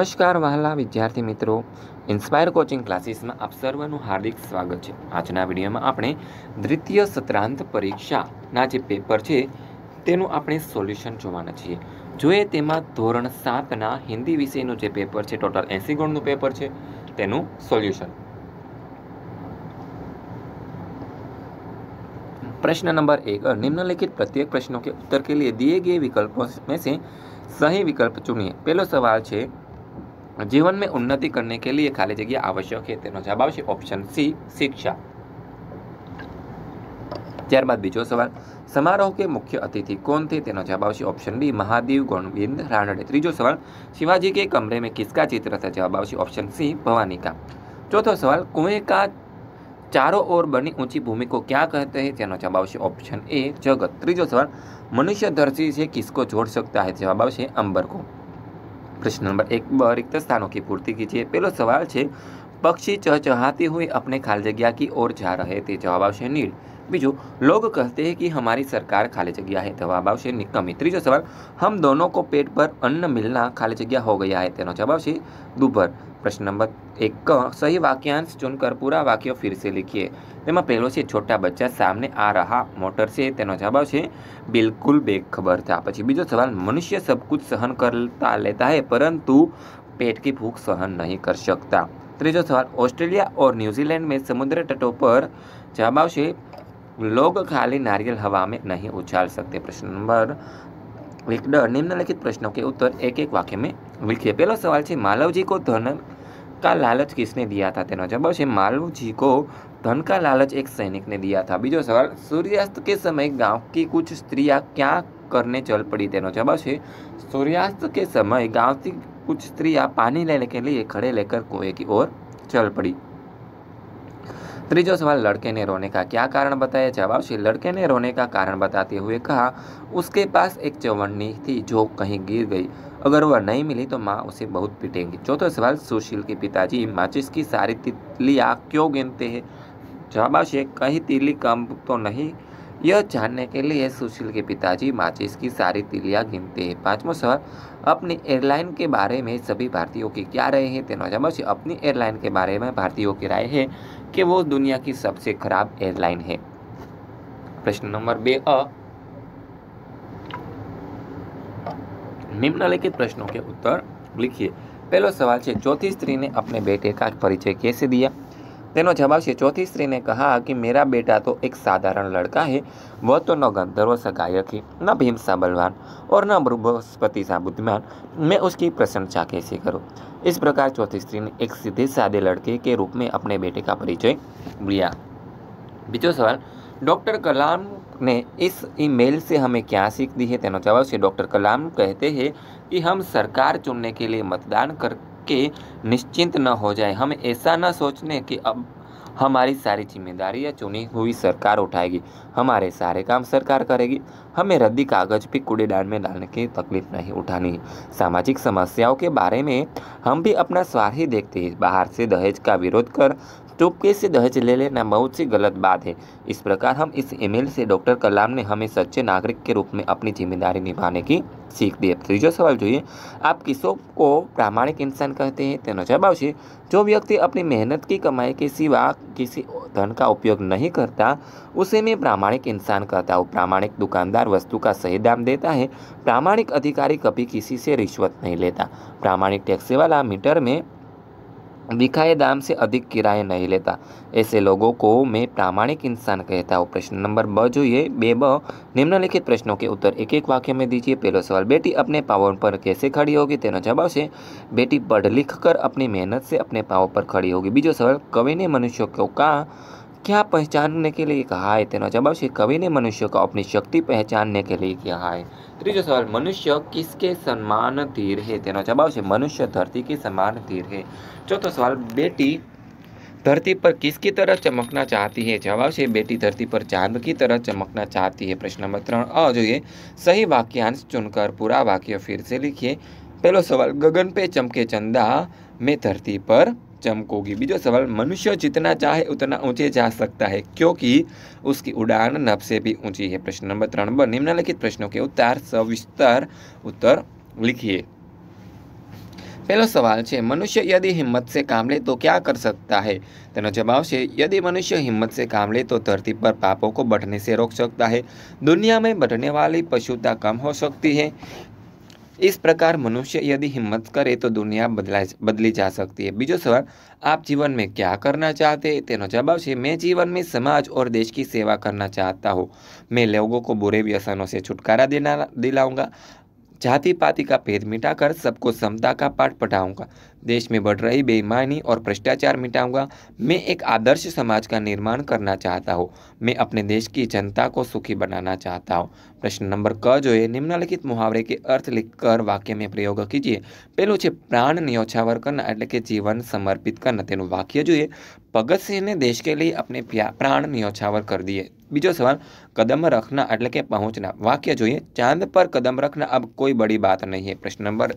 નમસ્કાર વહાલા વિદ્યાર્થી મિત્રો ઇન્સ્પાયર કોચિંગ ક્લાસીસમાં આપ સર્વનું હાર્દિક સ્વાગત છે આજના વિડીયોમાં આપણે દ્વિતીય સત્રાંત પરીક્ષાના જે પેપર છે તેનું આપણે સોલ્યુશન જોવાના છીએ જોઈએ તેમાં ધોરણ સાતના હિન્દી વિષયનું જે પેપર છે ટોટલ એંસી ગુણનું પેપર છે તેનું સોલ્યુશન પ્રશ્ન નંબર એક નિમ્નલિખિત પ્રત્યેક પ્રશ્નો કે ઉત્તર કે લીધે દિએ ગયે વિકલ્પો મેં સહી વિકલ્પ ચૂનીએ પહેલો સવાલ છે जीवन में उन्नति करने के लिए खाली जगह आवश्यक है तेरह जवाब ऑप्शन सी शिक्षा त्यारबाद बीजो सवाल समारोह के मुख्य अतिथि कौन थे तेनो जवाब ऑप्शन बी महादेव गोविंद राणडे तीजो सवाल शिवाजी के कमरे में किसका चित्र था जवाब ऑप्शन सी भवानी का चौथा सवाल कुएं का चारों ओर बनी ऊंची भूमि को क्या कहते हैं तेनो जवाब ऑप्शन ए जगत तीजो सवाल मनुष्य धरती से किसको जोड़ सकता है जवाब आंबर को प्रश्न नंबर एक ब रिक्त स्थानों की पूर्ति कीजिए पहलो सवाल है पक्षी चहचहाती हुई अपने खाली जगह की ओर जा रहे थे जवाब आश नील बीजू लोग कहते हैं कि हमारी सरकार खाली जगह है जवाब तो आ निकमी तीजो सवाल हम दोनों को पेट पर अन्न मिलना खाली जगह हो गया है जवाब है दुभर प्रश्न नंबर एक क सही वाक्यांश चुनकर पूरा वाक्य फिर से लिखिए तेमा पहलो से छोटा बच्चा सामने आ रहा मोटर से तेनो जवाब है बिल्कुल बेखबर था पीछे बीजो सवाल मनुष्य सब कुछ सहन कर लेता है परंतु पेट की भूख सहन नहीं कर सकता तीजो सवाल ऑस्ट्रेलिया और न्यूजीलैंड में समुद्र तटों पर जवाब आ लोग खाली नारियल हवा में नहीं उछाल सकते प्रश्न नंबर एक निम्नलिखित प्रश्नों के उत्तर एक एक वाक्य में लिखिए पहला सवाल है मालव जी को धन का लालच किसने दिया था जवाब है मालव जी को धन का लालच एक सैनिक ने दिया था बीजो सवाल सूर्यास्त के समय गांव की कुछ स्त्रियां क्या करने चल पड़ी તેનો जवाब છે सूर्यास्त के समय गाँव की कुछ स्त्रियाँ पानी लेने के लिए खड़े लेकर कुएं की ओर चल पड़ी ત્રીજો सवाल लड़के ने रोने का क्या कारण बताया जवाब से लड़के ने रोने का कारण बताते हुए कहा उसके पास एक चवन्नी थी जो कहीं गिर गई अगर वह नहीं मिली तो माँ उसे बहुत पिटेंगी चौथा सवाल सुशील के पिताजी माचिस की सारी तितलियाँ क्यों गिनते हैं जवाब से कहीं तिली कम तो नहीं यह जानने के लिए सुशील के पिताजी माचिस की सारी तिलियां गिनते हैं पांचवा सवाल अपनी एयरलाइन के बारे में सभी भारतीयों की क्या राय है तेनाजमा से अपनी एयरलाइन के बारे में भारतीयों की राय है कि वो दुनिया की सबसे खराब एयरलाइन है प्रश्न नंबर बे अ निम्नलिखित प्रश्नों के उत्तर लिखिए पहला सवाल है चौथी स्त्री ने अपने बेटे का परिचय कैसे दिया तेनो जवाब से चौथी स्त्री ने कहा कि मेरा बेटा तो एक साधारण लड़का है वह तो न गंधर्व गायक है न भीम सा बलवान और न बृहस्पति सा बुद्धिमान मैं उसकी प्रशंसा कैसे करूँ इस प्रकार चौथी स्त्री ने एक सीधे साधे लड़के के रूप में अपने बेटे का परिचय लिया बीजो सवाल डॉक्टर कलाम ने इस ईमेल से हमें क्या सीख दी है तेनो जवाब से डॉक्टर कलाम कहते हैं कि हम सरकार चुनने के लिए मतदान कर कि निश्चिंत न हो जाए हम ऐसा न सोचने कि अब हमारी सारी जिम्मेदारी या चुनी हुई सरकार उठाएगी हमारे सारे काम सरकार करेगी हमें रद्दी कागज भी कूड़ेदान में डालने की तकलीफ नहीं उठानी सामाजिक समस्याओं के बारे में हम भी अपना स्वार ही देखते हैं बाहर से दहेज का विरोध कर चुपके से दहेज ले लेना बहुत सी गलत बात है इस प्रकार हम इस ईमेल से डॉक्टर कलाम ने हमें सच्चे नागरिक के रूप में अपनी जिम्मेदारी निभाने की तीजो सवाल जो है आप किसों को प्रामाणिक इंसान कहते हैं तेना जवाब આવશે जो व्यक्ति अपनी मेहनत की कमाई के सिवा किसी धन का उपयोग नहीं करता उसे में प्रामाणिक प्रामाणिक इंसान कहता है वो प्रामाणिक दुकानदार वस्तु का सही दाम देता है प्रामाणिक अधिकारी कभी किसी से रिश्वत नहीं लेता प्रामाणिक टैक्सी वाला मीटर में दिखाए दाम से अधिक किराए नहीं लेता ऐसे लोगों को मैं प्रामाणिक इंसान कहता हूँ प्रश्न नंबर ब जो ये बे ब निम्नलिखित प्रश्नों के उत्तर एक एक वाक्य में दीजिए पहला सवाल बेटी अपने पाँव पर कैसे खड़ी होगी तेना जवाब से बेटी पढ़ लिख कर अपनी मेहनत से अपने पाँव पर खड़ी होगी बीजो सवाल कवि ने मनुष्य को कहा क्या पहचानने के लिए कहा है जवाब જવાબ कवि ने मनुष्य को अपनी शक्ति पहचानने के लिए कहा है ત્રીજો सवाल मनुष्य किसके सम्मान धीर है તેનો जवाब से मनुष्य धरती के सम्मान धीर है चौथा सवाल बेटी धरती पर किसकी तरह चमकना चाहती है जवाब से बेटी धरती पर चांद की तरह चमकना चाहती है प्रश्न नंबर त्रण अ जो ये सही वाक्यांश चुनकर पूरा वाक्य फिर से लिखिए पहला सवाल गगन पे चमके चंदा में धरती पर चमकोगी बीजो सवाल मनुष्य जितना चाहे उतना ऊंचे जा सकता है क्योंकि उसकी उड़ान नब से भी ऊंची है प्रश्न नंबर त्रन बर निम्नलिखित प्रश्नों के उत्तर सविस्तर उत्तर लिखिए पहलो सवाल है मनुष्य यदि हिम्मत से काम ले तो क्या कर सकता है तेना जवाब से यदि मनुष्य हिम्मत से काम ले तो धरती पर पापों को बढ़ने से रोक सकता है दुनिया में बढ़ने वाली पशुता कम हो सकती है इस प्रकार मनुष्य यदि हिम्मत करे तो दुनिया बदली जा सकती है बीजो सवाल आप जीवन में क्या करना चाहते हैं जवाब है मैं जीवन में समाज और देश की सेवा करना चाहता हूँ मैं लोगों को बुरे व्यसनों से छुटकारा देना दिलाऊंगा जाति पाति का भेद मिटाकर सबको समता का पाठ पढ़ाऊंगा देश में बढ़ रही बेईमानी और भ्रष्टाचार मिटाऊंगा मैं एक आदर्श समाज का निर्माण करना चाहता हूँ मैं अपने देश की जनता को सुखी बनाना चाहता हूँ प्रश्न नंबर क जो है निम्नलिखित मुहावरे के अर्थ लिखकर વાક્ય મેં પ્રયોગ કીજીએ प्राण न्यौछावर करना ન્યોછાવર કરના એટલે કે જીવન वाक्य जो है भगत सिंह ने देश के लिए अपने प्राण न्यौछावर कर दिए બીજો સવાલ કદમમાં રખના એટલે કે પહોંચના વાક્ય જોઈએ ચાંદ પર કદમ રખના अब कोई बड़ी बात नहीं है प्रश्न नंबर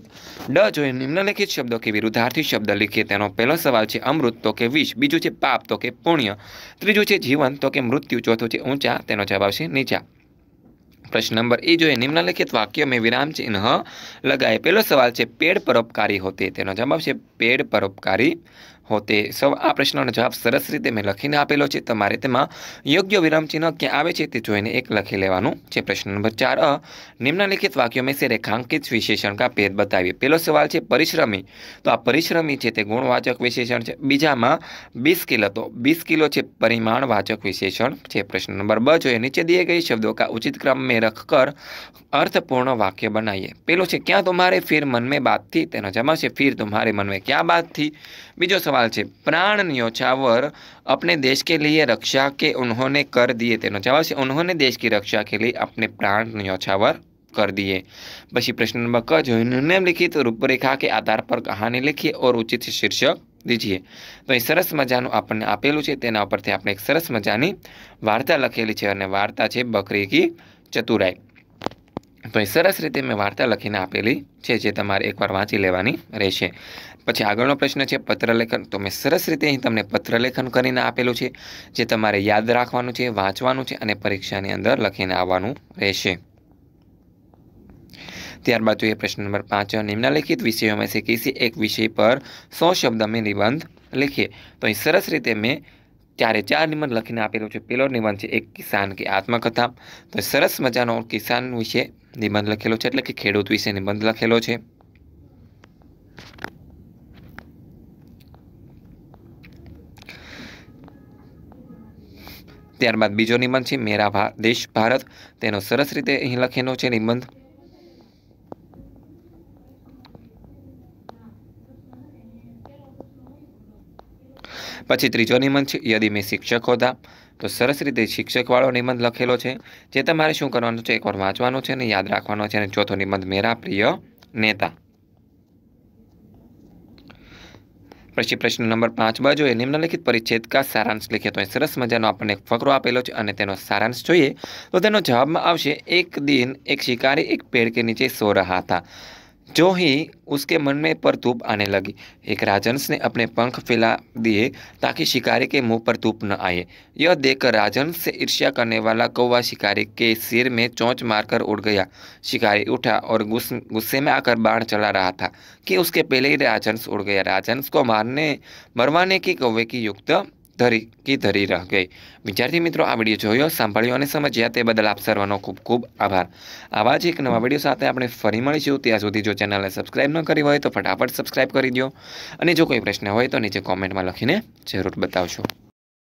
ड જોઈએ নিম্নলিখિત શબ્દો કે વિરુદ્ધાર્થી શબ્દ લખીએ તેનો પહેલો સવાલ છે અમૃત તો કે विष બીજો છે પાપ તો કે પુણ્ય ત્રીજો છે જીવન તો કે મૃત્યુ ચોથો છે ઊંચા તેનો જવાબ છે નીચા પ્રશ્ન નંબર એ જોઈએ নিম্নলিখિત વાક્ય મે વિરામ ચિહ્ન લગાયે પહેલો સવાલ છે पेड़ પરોપકારી હોતે તેનો જવાબ છે पेड़ પરોપકારી હોતે સૌ આ પ્રશ્નનો જવાબ સરસ રીતે મેં લખીને આપેલો છે તમારે તેમાં યોગ્ય વિરામચિહ્ન ક્યાં આવે છે તે જોઈને એક લખી લેવાનું છે પ્રશ્ન નંબર ચાર અ નિમ્નલિખિત વાક્યો મેં સે રેખાંકિત વિશેષણ કા ભેદ બતાવીએ પહેલો સવાલ છે પરિશ્રમી તો આ પરિશ્રમી છે તે ગુણવાચક વિશેષણ છે બીજામાં બીસ કિલો તો બીસ કિલો છે પરિમાણવાચક વિશેષણ છે પ્રશ્ન નંબર બ જોઈએ નીચે દિએ ગઈ શબ્દો કા ઉચિત क्रम में रखकर અર્થપૂર્ણ વાક્ય બનાવીએ पेलो છે ક્યાં તમારે ફિર મનમે બાદથી તેનો જમા છે ફિર તમારે મનમે ક્યાં બાદથી બીજો સવાલ सवाल છે प्राण न्योछावर अपने देश के लिए रक्षा के उन्होंने कर दिए તેનો જવાબ છે उन्होंने देश की रक्षा के लिए अपने प्राण न्योछावर कर दिए પછી प्रश्न नंबर क जो इन्होंने लिखित રૂપરેખા કે આધાર પર કહાની લખીએ ઓર ઉચિત શીર્ષક દીજીએ તો એ સરસ મજાનું આપણને આપેલું છે તેના ઉપરથી આપણે એક સરસ મજાની વાર્તા લખેલી છે અને વાર્તા છે બકરી કી ચતુરાઈ તો એ સરસ રીતે મેં વાર્તા લખીને આપેલી છે જે તમારે એકવાર વાંચી લેવાની રહેશે પછી આગળનો પ્રશ્ન છે પત્રલેખન તો મેં સરસ રીતે અહીં તમને પત્રલેખન કરીને આપેલું છે જે તમારે યાદ રાખવાનું છે વાંચવાનું છે અને પરીક્ષાની અંદર લખીને આવવાનું રહેશે ત્યારબાદ જોઈએ પ્રશ્ન નંબર પાંચ નિમ્નલિખિત વિષયોમાંથી કિસી એક વિષય પર સો શબ્દ મેં નિબંધ લખીએ તો અહીં સરસ રીતે મેં ચારે ચાર નિબંધ લખીને આપેલો છે પેલો નિબંધ છે એક કિસાન કે આત્મકથા તો સરસ મજાનો કિસાન વિશે નિબંધ લખેલો છે એટલે કે ખેડૂત વિશે નિબંધ લખેલો છે ત્યારબાદ બીજો નિબંધ છે મેરા દેશ ભારત તેનો સરસ રીતે અહીં લખેલો છે નિબંધ પછી ત્રીજો નિબંધ છે યદી મેં શિક્ષક હોતા તો સરસ રીતે શિક્ષકવાળો નિબંધ લખેલો છે જે તમારે શું કરવાનું છે એકવાર વાંચવાનું છે અને યાદ રાખવાનો છે અને ચોથો નિબંધ મેરા પ્રિય નેતા પછી પ્રશ્ન નંબર પાંચ બ જોઈએ નિમ્નલિખિત પરિચ્છેદ કા સારાંશ લખીએ તો સરસ મજાનો આપણને ફકરો આપેલો છે અને તેનો સારાંશ જોઈએ તો તેનો જવાબમાં આવશે એક દિન એક શિકારી એક પેડ કે નીચે સો રહ્યા હતા जो ही उसके मन में पर धूप आने लगी एक राजंस ने अपने पंख फैला दिए ताकि शिकारी के मुंह पर धूप न आए यह देखकर राजंस से ईर्ष्या करने वाला कौवा शिकारी के सिर में चोंच मारकर उड़ गया शिकारी उठा और गुस्से में आकर बाढ़ चला रहा था कि उसके पहले ही राजंस उड़ गया राजंस को मारने मरवाने की कौवे की युक्त ધરી કી ધરી રહ ગઈ વિદ્યાર્થી મિત્રો આ વિડીયો જોયો સાંભળ્યો અને સમજ્યા તે બદલ આપ સર્વનો ખૂબ ખૂબ આભાર આવા જ એક નવા વિડીયો સાથે આપણે ફરી મળીશું ત્યાં સુધી જો ચેનલને સબસ્ક્રાઈબ ન કરી હોય તો ફટાફટ સબસ્ક્રાઈબ કરી દો અને જો કોઈ પ્રશ્ન હોય તો નીચે કોમેન્ટમાં લખીને જરૂર બતાવશો